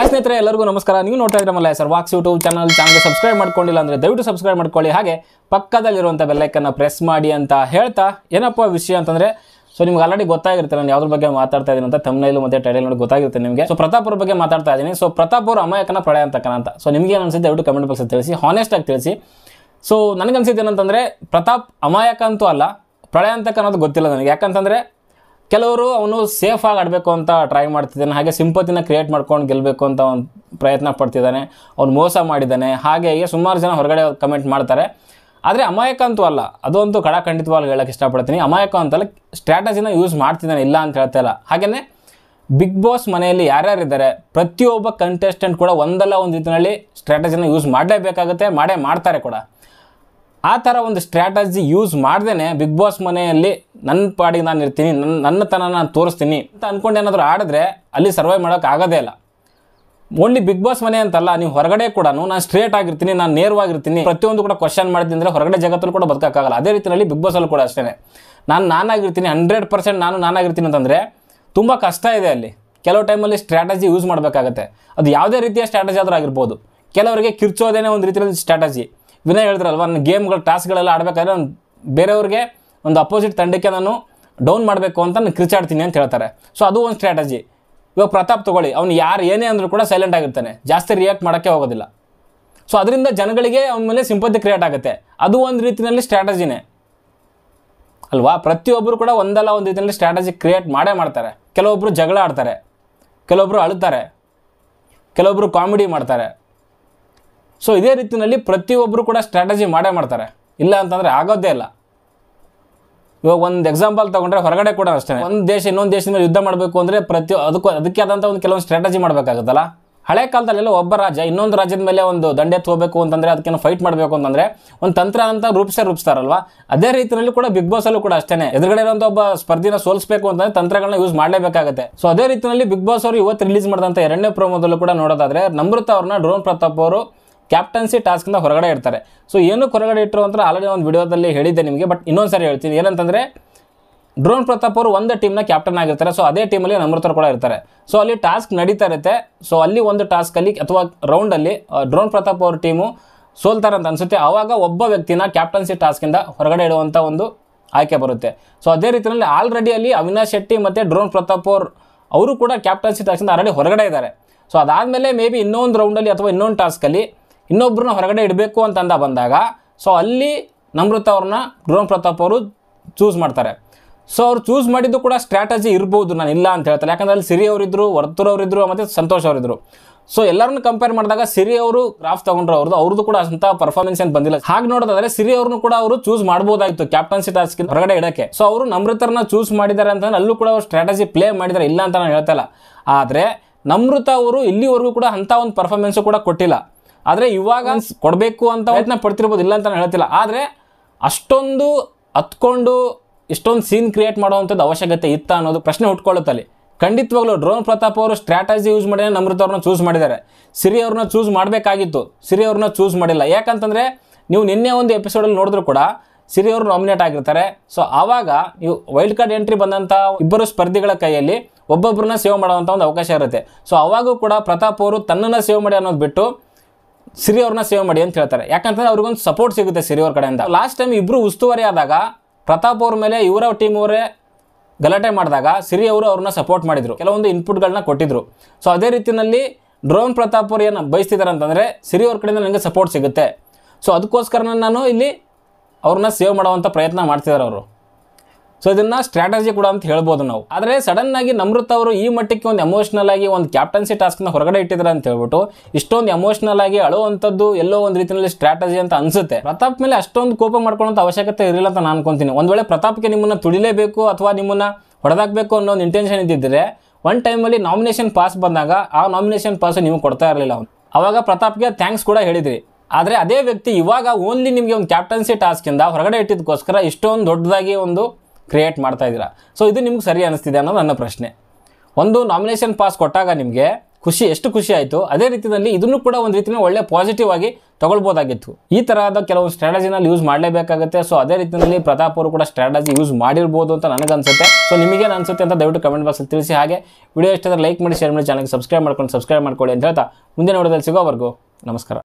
hi ಸ್ನೇಹಿತರೆ ಎಲ್ಲರಿಗೂ ನಮಸ್ಕಾರ ನೀವು ನೋಡ್ತಾ ಇದ್ರಮಲ್ಲ ಸರ್ ವಾಕ್ಸ್ ಯೂಟ್ಯೂಬ್ ಚಾನಲ್ ಚಾನಲ್ಗೆ ಸಬ್ಸ್ಕ್ರೈಬ್ ಮಾಡ್ಕೊಂಡಿಲ್ಲ ಅಂದರೆ ದಯವಿಟ್ಟು ಸಬ್ಸ್ಕ್ರೈಬ್ ಮಾಡ್ಕೊಳ್ಳಿ ಹಾಗೆ ಪಕ್ಕದಲ್ಲಿರುವಂಥ ಬೆಲ್ಲೈಕನ್ನು ಪ್ರೆಸ್ ಮಾಡಿ ಅಂತ ಹೇಳ್ತಾ ಏನಪ್ಪ ವಿಷಯ ಅಂತಂದರೆ ಸೊ ನಿಮ್ಗೆ ಆಲ್ರೆಡಿ ಗೊತ್ತಾಗಿರುತ್ತೆ ನಾನು ಯಾವ್ದ್ರ ಬಗ್ಗೆ ಮಾತಾಡ್ತಾ ಇದ್ದೀನಿ ಅಂತ ತಮ್ಮನೈಲು ಮತ್ತು ಟೈಟಲ್ ನೋಡಿ ಗೊತ್ತಾಗಿರುತ್ತೆ ನಿಮಗೆ ಸೊ ಪ್ರತಾಪ್ ಅವ್ರ ಬಗ್ಗೆ ಮಾತಾಡ್ತಾ ಇದ್ದೀನಿ ಸೊ ಪ್ರತಾಪ್ ಅವ್ರ ಅಮಾಯಕನ ಪ್ರಳಯ ಅಂತಕನ ಅಂತ ಸೊ ನಿಮಗೆ ಏನು ಅನಿಸುತ್ತೆ ದಯವಿಟ್ಟು ಕಮೆಂಟ್ ಬಾಕ್ಸ್ ತಿಳಿಸಿ ಹಾನೆಸ್ಟ್ ಆಗಿ ತಿಳಿಸಿ ಸೊ ನನಗನ್ಸಿದ್ದು ಏನಂತಂದರೆ ಪ್ರತಾಪ್ ಅಮಾಯಕ ಅಂತೂ ಅಲ್ಲ ಪ್ರಳಯ ಅಂತಕ್ಕನ್ನೋದು ಗೊತ್ತಿಲ್ಲ ನನಗೆ ಯಾಕಂತಂದರೆ ಕೆಲವರು ಅವನು ಸೇಫ್ ಆಗಿ ಆಡಬೇಕು ಅಂತ ಟ್ರೈ ಮಾಡ್ತಿದ್ದಾನೆ ಹಾಗೆ ಸಿಂಪತಿನ ಕ್ರಿಯೇಟ್ ಮಾಡ್ಕೊಂಡು ಗೆಲ್ಲಬೇಕು ಅಂತ ಒಂದು ಪ್ರಯತ್ನ ಪಡ್ತಿದ್ದಾನೆ ಅವ್ನು ಮೋಸ ಮಾಡಿದ್ದಾನೆ ಹಾಗೆ ಹೀಗೆ ಸುಮಾರು ಜನ ಹೊರಗಡೆ ಕಮೆಂಟ್ ಮಾಡ್ತಾರೆ ಆದರೆ ಅಮಾಯಕ ಅಂತೂ ಅಲ್ಲ ಅದೊಂದು ಕಡಾಖಂಡಿತವಾಗಿ ಹೇಳೋಕ್ಕೆ ಇಷ್ಟಪಡ್ತೀನಿ ಅಮಾಯಕ ಅಂತಲ್ಲ ಸ್ಟ್ರಾಟಜಿನ ಯೂಸ್ ಮಾಡ್ತಿದ್ದಾನೆ ಇಲ್ಲ ಅಂತ ಹೇಳ್ತಾ ಇಲ್ಲ ಹಾಗೆಯೇ ಬಿಗ್ ಬಾಸ್ ಮನೆಯಲ್ಲಿ ಯಾರ್ಯಾರಿದ್ದಾರೆ ಪ್ರತಿಯೊಬ್ಬ ಕಂಟೆಸ್ಟೆಂಟ್ ಕೂಡ ಒಂದಲ್ಲ ಒಂದು ರೀತಿಯಲ್ಲಿ ಸ್ಟ್ರಾಟಜಿನ ಯೂಸ್ ಮಾಡಲೇಬೇಕಾಗುತ್ತೆ ಮಾಡೇ ಮಾಡ್ತಾರೆ ಕೂಡ ಆ ಥರ ಒಂದು ಸ್ಟ್ರಾಟಜಿ ಯೂಸ್ ಮಾಡ್ದೇ ಬಿಗ್ ಬಾಸ್ ಮನೆಯಲ್ಲಿ ನನ್ನ ಪಾಡಿಗೆ ನಾನು ಇರ್ತೀನಿ ನನ್ನ ನನ್ನತನ ನಾನು ತೋರಿಸ್ತೀನಿ ಅಂತ ಅಂದ್ಕೊಂಡು ಏನಾದರೂ ಆಡಿದ್ರೆ ಅಲ್ಲಿ ಸರ್ವೈವ್ ಮಾಡೋಕೆ ಆಗೋದೇ ಇಲ್ಲ ಓನ್ಲಿ ಬಿಗ್ ಬಾಸ್ ಮನೆ ಅಂತಲ್ಲ ನೀವು ಹೊರಗಡೆ ಕೂಡ ನಾನು ಸ್ಟ್ರೇಟ್ ಆಗಿರ್ತೀನಿ ನಾನು ನೇರವಾಗಿರ್ತೀನಿ ಪ್ರತಿಯೊಂದು ಕೂಡ ಕ್ವಶನ್ ಮಾಡಿದ್ದೀನಿ ಅಂದರೆ ಹೊರಗಡೆ ಜಗತ್ತಲ್ಲಿ ಕೂಡ ಬದುಕೋಕ್ಕಾಗಲ್ಲ ಅದೇ ರೀತಿಯಲ್ಲಿ ಬಿಗ್ ಬಾಸಲ್ಲಿ ಕೂಡ ಅಷ್ಟೇ ನಾನು ನಾನಾಗಿರ್ತೀನಿ ಹಂಡ್ರೆಡ್ ಪರ್ಸೆಂಟ್ ನಾನು ನಾನಾಗಿರ್ತೀನಿ ಅಂತಂದರೆ ತುಂಬ ಕಷ್ಟ ಇದೆ ಅಲ್ಲಿ ಕೆಲವು ಟೈಮಲ್ಲಿ ಸ್ಟ್ರಾಟಜಿ ಯೂಸ್ ಮಾಡಬೇಕಾಗತ್ತೆ ಅದು ಯಾವುದೇ ರೀತಿಯ ಸ್ಟ್ರಾಟಜಿ ಆದರೂ ಆಗಿರ್ಬೋದು ಕೆಲವರಿಗೆ ಕಿರ್ಚೋದೇ ಒಂದು ರೀತಿಯಲ್ಲಿ ಸ್ಟ್ರಾಟಜಿ ವಿನಯ್ ಹೇಳಿದ್ರಲ್ವ ನನ್ನ ಗೇಮ್ಗಳು ಟಾಸ್ಕ್ಗಳೆಲ್ಲ ಆಡಬೇಕಾದ್ರೆ ನಾನು ಬೇರೆಯವ್ರಿಗೆ ಒಂದು ಅಪೋಸಿಟ್ ತಂಡಕ್ಕೆ ನಾನು ಡೌನ್ ಮಾಡಬೇಕು ಅಂತ ನಾನು ಕ್ರಿಚಾಡ್ತೀನಿ ಅಂತ ಹೇಳ್ತಾರೆ ಸೊ ಅದು ಒಂದು ಸ್ಟ್ರಾಟಜಿ ಇವಾಗ ಪ್ರತಾಪ್ ತೊಗೊಳ್ಳಿ ಅವ್ನು ಯಾರು ಏನೇ ಅಂದರೂ ಕೂಡ ಸೈಲೆಂಟ್ ಆಗಿರ್ತಾನೆ ಜಾಸ್ತಿ ರಿಯಾಕ್ಟ್ ಮಾಡೋಕ್ಕೆ ಹೋಗೋದಿಲ್ಲ ಸೊ ಅದರಿಂದ ಜನಗಳಿಗೆ ಅವನ ಮೇಲೆ ಸಿಂಪತಿ ಕ್ರಿಯೇಟ್ ಆಗುತ್ತೆ ಅದು ಒಂದು ರೀತಿಯಲ್ಲಿ ಸ್ಟ್ರಾಟಜಿನೇ ಅಲ್ವಾ ಪ್ರತಿಯೊಬ್ಬರು ಕೂಡ ಒಂದಲ್ಲ ಒಂದು ರೀತಿಯಲ್ಲಿ ಸ್ಟ್ರಾಟಜಿ ಕ್ರಿಯೇಟ್ ಮಾಡೇ ಮಾಡ್ತಾರೆ ಕೆಲವೊಬ್ಬರು ಜಗಳ ಆಡ್ತಾರೆ ಕೆಲವೊಬ್ಬರು ಅಳುತ್ತಾರೆ ಕೆಲವೊಬ್ಬರು ಕಾಮಿಡಿ ಮಾಡ್ತಾರೆ ಸೊ ಇದೇ ರೀತಿಯಲ್ಲಿ ಪ್ರತಿಯೊಬ್ಬರು ಕೂಡ ಸ್ಟ್ರಾಟಜಿ ಮಾಡೇ ಮಾಡ್ತಾರೆ ಇಲ್ಲ ಅಂತಂದರೆ ಆಗೋದೇ ಇಲ್ಲ ಇವಾಗ ಒಂದು ಎಕ್ಸಾಂಪಲ್ ತೊಗೊಂಡ್ರೆ ಹೊರಗಡೆ ಕೂಡ ಅಷ್ಟೇ ಒಂದು ದೇಶ ಇನ್ನೊಂದು ದೇಶದಿಂದ ಯುದ್ಧ ಮಾಡಬೇಕು ಅಂದರೆ ಪ್ರತಿ ಅದಕ್ಕೂ ಅದಕ್ಕೆ ಆದಂಥ ಒಂದು ಕೆಲವೊಂದು ಸ್ಟ್ರಾಟಜಿ ಮಾಡಬೇಕಾಗುತ್ತಲ್ಲ ಹಳೆ ಕಾಲದಲ್ಲೆಲ್ಲ ಒಬ್ಬ ರಾಜ ಇನ್ನೊಂದು ರಾಜ್ಯದ ಮೇಲೆ ಒಂದು ದಂಡೆ ಹೋಗಬೇಕು ಅಂತಂದರೆ ಅದಕ್ಕೇನು ಫೈಟ್ ಮಾಡಬೇಕು ಅಂತಂದರೆ ಒಂದು ತಂತ್ರ ಅಂತ ರೂಪಿಸೇ ರೂಪಿಸ್ತಾರಲ್ವ ಅದೇ ರೀತಿಯಲ್ಲಿ ಕೂಡ ಬಿಗ್ ಬಾಸಲ್ಲೂ ಕೂಡ ಅಷ್ಟೇ ಎದುರುಗಡೆ ಇರೋಂಥ ಒಬ್ಬ ಸ್ಪರ್ಧಿನ ಸೋಲಿಸಬೇಕು ಅಂತಂದರೆ ತಂತ್ರಗಳನ್ನ ಯೂಸ್ ಮಾಡಲೇಬೇಕಾಗುತ್ತೆ ಸೊ ಅದೇ ರೀತಿಯಲ್ಲಿ ಬಿಗ್ ಬಾಸ್ ಅವರು ಇವತ್ತು ರಿಲೀಸ್ ಮಾಡಿದಂಥ ಎರಡನೇ ಪ್ರೋಮೋದಲ್ಲೂ ಕೂಡ ನೋಡೋದಾದರೆ ನಮೃತ ಅವ್ರನ್ನ ಡ್ರೋನ್ ಪ್ರತಾಪ್ ಅವರು ಕ್ಯಾಪ್ಟನ್ಸಿ ಟಾಸ್ಕಿಂದ ಹೊರಗಡೆ ಇಡ್ತಾರೆ ಸೊ ಏನಕ್ಕೆ ಹೊರಗಡೆ ಇಟ್ಟರು ಅಂತ ಆಲ್ರೆಡಿ ಒಂದು ವಿಡಿಯೋದಲ್ಲಿ ಹೇಳಿದ್ದೆ ನಿಮಗೆ ಬಟ್ ಇನ್ನೊಂದು ಸಾರಿ ಹೇಳ್ತೀನಿ ಏನಂತಂದರೆ ಡ್ರೋನ್ ಪ್ರತಾಪ್ ಅವರು ಒಂದು ಟೀಮ್ನ ಕ್ಯಾಪ್ಟನ್ ಆಗಿರ್ತಾರೆ ಸೊ ಅದೇ ಟೀಮಲ್ಲಿ ನಮ್ರತರು ಕೂಡ ಇರ್ತಾರೆ ಸೊ ಅಲ್ಲಿ ಟಾಸ್ಕ್ ನಡೀತಾ ಇರುತ್ತೆ ಸೊ ಅಲ್ಲಿ ಒಂದು ಟಾಸ್ಕಲ್ಲಿ ಅಥವಾ ರೌಂಡಲ್ಲಿ ಡ್ರೋನ್ ಪ್ರತಾಪ್ ಅವ್ರ ಟೀಮು ಸೋಲ್ತಾರೆ ಅಂತ ಅನಿಸುತ್ತೆ ಆವಾಗ ಒಬ್ಬ ವ್ಯಕ್ತಿನ ಕ್ಯಾಪ್ಟನ್ಸಿ ಟಾಸ್ಕಿಂದ ಹೊರಗಡೆ ಇಡುವಂಥ ಒಂದು ಆಯ್ಕೆ ಬರುತ್ತೆ ಸೊ ಅದೇ ರೀತಿಯಲ್ಲಿ ಆಲ್ರೆಡಿ ಅಲ್ಲಿ ಅವಿನಾಶ್ ಶೆಟ್ಟಿ ಮತ್ತು ಡ್ರೋನ್ ಪ್ರತಾಪ್ ಅವ್ರು ಅವರು ಕೂಡ ಕ್ಯಾಪ್ಟನ್ಸಿ ಟಾಸ್ಕಿಂದ ಆಲ್ರೆಡಿ ಹೊರಗಡೆ ಇದ್ದಾರೆ ಸೊ ಅದಾದಮೇಲೆ ಮೇ ಬಿ ಇನ್ನೊಂದು ರೌಂಡಲ್ಲಿ ಅಥವಾ ಇನ್ನೊಂದು ಟಾಸ್ಕಲ್ಲಿ ಇನ್ನೊಬ್ಬರನ್ನ ಹೊರಗಡೆ ಇಡಬೇಕು ಅಂತಂದ ಬಂದಾಗ ಸೊ ಅಲ್ಲಿ ನಮೃತ ಅವ್ರನ್ನ ಡ್ರೋನ್ ಪ್ರತಾಪ್ ಅವರು ಚೂಸ್ ಮಾಡ್ತಾರೆ ಸೊ ಅವ್ರು ಚೂಸ್ ಮಾಡಿದ್ದು ಕೂಡ ಸ್ಟ್ರಾಟಜಿ ಇರ್ಬೋದು ನಾನು ಇಲ್ಲ ಅಂತ ಹೇಳ್ತಾರೆ ಯಾಕಂದರೆ ಅಲ್ಲಿ ಸಿರಿ ಅವರಿದ್ದರು ವರ್ತೂರ್ ಅವರಿದ್ದರು ಮತ್ತು ಸಂತೋಷ್ ಅವರಿದ್ದರು ಸೊ ಎಲ್ಲರನ್ನು ಕಂಪೇರ್ ಮಾಡಿದಾಗ ಸಿರಿ ಅವರು ಗ್ರಾಫ್ ತಗೊಂಡ್ರು ಅವ್ರದ್ದು ಅವ್ರದ್ದು ಕೂಡ ಅಂತ ಪರ್ಫಾರ್ಮೆನ್ಸ್ ಏನು ಬಂದಿಲ್ಲ ಹಾಗೆ ನೋಡೋದಾದ್ರೆ ಸಿರಿ ಅವ್ರನ್ನು ಕೂಡ ಅವರು ಚೂಸ್ ಮಾಡ್ಬೋದಾಯಿತು ಕ್ಯಾಪ್ಟನ್ಸಿ ಟಾಸ್ಕಿನ್ ಹೊರಗಡೆ ಇಡಕ್ಕೆ ಸೊ ಅವರು ನಮೃತರನ್ನ ಚೂಸ್ ಮಾಡಿದ್ದಾರೆ ಅಂತ ಅಲ್ಲೂ ಕೂಡ ಅವ್ರು ಸ್ಟ್ರಾಟಜಿ ಪ್ಲೇ ಮಾಡಿದ್ದಾರೆ ಇಲ್ಲ ಅಂತ ನಾನು ಹೇಳ್ತಾ ಇಲ್ಲ ಆದರೆ ನಮೃತ ಅವರು ಇಲ್ಲಿವರೆಗೂ ಕೂಡ ಅಂಥ ಒಂದು ಪರ್ಫಾರ್ಮೆನ್ಸು ಕೂಡ ಕೊಟ್ಟಿಲ್ಲ ಆದರೆ ಇವಾಗ ಕೊಡಬೇಕು ಅಂತ ಪ್ರಯತ್ನ ಪಡ್ತಿರ್ಬೋದು ಇಲ್ಲ ಅಂತ ನಾನು ಹೇಳ್ತಿಲ್ಲ ಆದರೆ ಅಷ್ಟೊಂದು ಹತ್ಕೊಂಡು ಇಷ್ಟೊಂದು ಸೀನ್ ಕ್ರಿಯೇಟ್ ಮಾಡುವಂಥದ್ದು ಅವಶ್ಯಕತೆ ಇತ್ತ ಅನ್ನೋದು ಪ್ರಶ್ನೆ ಹುಟ್ಕೊಳ್ಳುತ್ತಲ್ಲಿ ಖಂಡಿತವಾಗ್ಲೂ ಡ್ರೋನ್ ಪ್ರತಾಪ್ ಅವರು ಸ್ಟ್ರಾಟಜಿ ಯೂಸ್ ಮಾಡಿ ನಮೃತವ್ರನ್ನ ಚೂಸ್ ಮಾಡಿದ್ದಾರೆ ಸಿರಿ ಅವ್ರನ್ನ ಚೂಸ್ ಮಾಡಬೇಕಾಗಿತ್ತು ಸಿರಿ ಅವ್ರನ್ನ ಚೂಸ್ ಮಾಡಿಲ್ಲ ಯಾಕಂತಂದರೆ ನೀವು ನಿನ್ನೆ ಒಂದು ಎಪಿಸೋಡಲ್ಲಿ ನೋಡಿದ್ರು ಕೂಡ ಸಿರಿ ಅವರು ನಾಮಿನೇಟ್ ಆಗಿರ್ತಾರೆ ಸೊ ಆವಾಗ ನೀವು ವೈಲ್ಡ್ ಕಾರ್ಡ್ ಎಂಟ್ರಿ ಬಂದಂಥ ಇಬ್ಬರು ಸ್ಪರ್ಧಿಗಳ ಕೈಯಲ್ಲಿ ಒಬ್ಬೊಬ್ಬರನ್ನ ಸೇವ್ ಮಾಡುವಂಥ ಒಂದು ಅವಕಾಶ ಇರುತ್ತೆ ಸೊ ಅವಾಗೂ ಕೂಡ ಪ್ರತಾಪ್ ಅವರು ತನ್ನನ್ನು ಸೇವ್ ಮಾಡಿ ಅನ್ನೋದು ಬಿಟ್ಟು ಸಿರಿ ಅವ್ರನ್ನ ಸೇವ್ ಮಾಡಿ ಅಂತ ಹೇಳ್ತಾರೆ ಯಾಕಂತಂದ್ರೆ ಅವ್ರಿಗೊಂದು ಸಪೋರ್ಟ್ ಸಿಗುತ್ತೆ ಸಿರಿಯವ್ರ ಕಡೆಯಿಂದ ಲಾಸ್ಟ್ ಟೈಮ್ ಇಬ್ಬರು ಉಸ್ತುವಾರಿ ಆದಾಗ ಪ್ರತಾಪ್ ಅವ್ರ ಮೇಲೆ ಇವರ ಟೀಮ್ ಅವರೇ ಗಲಾಟೆ ಮಾಡಿದಾಗ ಸಿರಿ ಅವರು ಅವ್ರನ್ನ ಸಪೋರ್ಟ್ ಮಾಡಿದರು ಕೆಲವೊಂದು ಇನ್ಪುಟ್ಗಳನ್ನ ಕೊಟ್ಟಿದ್ರು ಸೊ ಅದೇ ರೀತಿಯಲ್ಲಿ ಡ್ರೋನ್ ಪ್ರತಾಪ್ ಅವ್ರು ಏನು ಬಯಸ್ತಿದ್ದಾರೆ ಅಂತಂದರೆ ಸಿರಿ ಅವ್ರ ಕಡೆಯಿಂದ ನನಗೆ ಸಪೋರ್ಟ್ ಸಿಗುತ್ತೆ ಸೊ ಅದಕ್ಕೋಸ್ಕರ ನಾನು ಇಲ್ಲಿ ಅವ್ರನ್ನ ಸೇವ್ ಮಾಡುವಂಥ ಪ್ರಯತ್ನ ಮಾಡ್ತಿದ್ದಾರೆ ಅವರು ಸೊ ಇದನ್ನ ಸ್ಟ್ರಾಟಜಿ ಕೂಡ ಅಂತ ಹೇಳ್ಬೋದು ನಾವು ಆದರೆ ಸಡನ್ ಆಗಿ ನಮೃತ್ ಅವರು ಈ ಮಟ್ಟಕ್ಕೆ ಒಂದು ಎಮೋಷನಲ್ ಆಗಿ ಒಂದು ಕ್ಯಾಪ್ಟನ್ಸಿ ಟಾಸ್ಕ್ ನ ಹೊರಗಡೆ ಇಟ್ಟಿದ್ದಾರೆ ಅಂತ ಹೇಳ್ಬಿಟ್ಟು ಇಷ್ಟೊಂದು ಎಮೋಷನಲ್ ಆಗಿ ಅಳುವಂಥದ್ದು ಎಲ್ಲೋ ಒಂದು ರೀತಿಯಲ್ಲಿ ಸ್ಟ್ರಾಟಜಿ ಅಂತ ಅನ್ಸುತ್ತೆ ಪ್ರತಾಪ್ ಮೇಲೆ ಅಷ್ಟೊಂದು ಕೋಪ ಮಾಡ್ಕೊಳ್ಳೋಂಥ ಅವಶ್ಯಕತೆ ಇರಲಿಲ್ಲ ಅಂತ ನಾನು ಅನ್ಕೊಂತೀನಿ ಒಂದು ವೇಳೆ ಪ್ರತಾಪ್ಗೆ ನಿಮ್ಮನ್ನ ತುಳಿಲೇಬೇಕು ಅಥವಾ ನಿಮ್ಮನ್ನ ಹೊಡೆದಾಗಬೇಕು ಅನ್ನೋ ಒಂದು ಇಂಟೆನ್ಷನ್ ಇದ್ದಿದ್ರೆ ಒನ್ ಟೈಮಲ್ಲಿ ನಾಮಿನೇಷನ್ ಪಾಸ್ ಬಂದಾಗ ಆ ನಾಮಿನೇಷನ್ ಪಾಸ್ ನೀವು ಕೊಡ್ತಾ ಇರಲಿಲ್ಲ ಅವ್ನು ಅವಾಗ ಪ್ರತಾಪ್ಗೆ ಥ್ಯಾಂಕ್ಸ್ ಕೂಡ ಹೇಳಿದ್ರಿ ಆದರೆ ಅದೇ ವ್ಯಕ್ತಿ ಇವಾಗ ಓನ್ಲಿ ನಿಮಗೆ ಒಂದು ಕ್ಯಾಪ್ಟನ್ಸಿ ಟಾಸ್ಕಿಂದ ಹೊರಗಡೆ ಇಟ್ಟಿದ್ದಕ್ಕೋಸ್ಕರ ಇಷ್ಟೊಂದು ದೊಡ್ಡದಾಗಿ ಒಂದು ಕ್ರಿಯೇಟ್ ಮಾಡ್ತಾ ಇದ್ದೀರಾ ಸೊ ಇದು ನಿಮ್ಗೆ ಸರಿ ಅನಿಸ್ತಿದೆ ಅನ್ನೋದು ನನ್ನ ಪ್ರಶ್ನೆ ಒಂದು ನಾಮಿನೇಷನ್ ಪಾಸ್ ಕೊಟ್ಟಾಗ ನಿಮಗೆ ಖುಷಿ ಎಷ್ಟು ಖುಷಿ ಆಯಿತು ಅದೇ ರೀತಿಯಲ್ಲಿ ಇದನ್ನು ಕೂಡ ಒಂದು ರೀತಿಯಲ್ಲಿ ಒಳ್ಳೆ ಪಾಸಿಟಿವ್ ಆಗಿ ತೊಗೊಳ್ಬೋದಾಗಿತ್ತು ಈ ತರಹದ ಕೆಲವು ಸ್ಟ್ರಾಟಜಿನಲ್ಲಿ ಯೂಸ್ ಮಾಡಲೇಬೇಕಾಗುತ್ತೆ ಸೊ ಅದೇ ರೀತಿಯಲ್ಲಿ ಪ್ರತಾಪ್ ಅವರು ಕೂಡ ಸ್ಟ್ರಾಟಜಿ ಯೂಸ್ ಮಾಡಿರ್ಬೋದು ಅಂತ ನನಗನ್ಸುತ್ತೆ ಸೊ ನಿಮಗೇನು ಅನ್ಸುತ್ತೆ ಅಂತ ದಯವಿಟ್ಟು ಕಮೆಂಟ್ ಬಾಕ್ಸಲ್ಲಿ ತಿಳಿಸಿ ಹಾಗೆ ವಿಡಿಯೋ ಇಷ್ಟಾದ್ರೆ ಲೈಕ್ ಮಾಡಿ ಶೇರ್ ಮಾಡಿ ಚಾನಲ್ಗೆ ಸಬ್ಸ್ಕ್ರೈಬ್ ಮಾಡ್ಕೊಂಡು ಸಬ್ಸ್ಕ್ರೈಬ್ ಮಾಡ್ಕೊಳ್ಳಿ ಅಂತ ಹೇಳ್ತಾ ಮುಂದಿನ ನೋಡೋದಲ್ಲಿ ಸಿಗೋವರೆಗೂ ನಮಸ್ಕಾರ